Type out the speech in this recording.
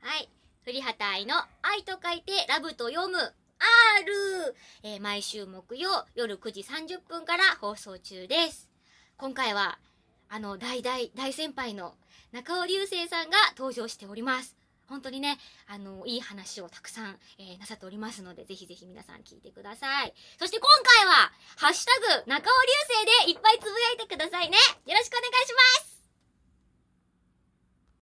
はい。振畑愛の愛と書いてラブと読む R、えー、毎週木曜夜9時30分から放送中です。今回は、あの、大大、大先輩の中尾流星さんが登場しております。本当にね、あの、いい話をたくさん、えー、なさっておりますので、ぜひぜひ皆さん聞いてください。そして今回は、ハッシュタグ、中尾流星でいっぱいつぶやいてくださいね。よろしくお願いします。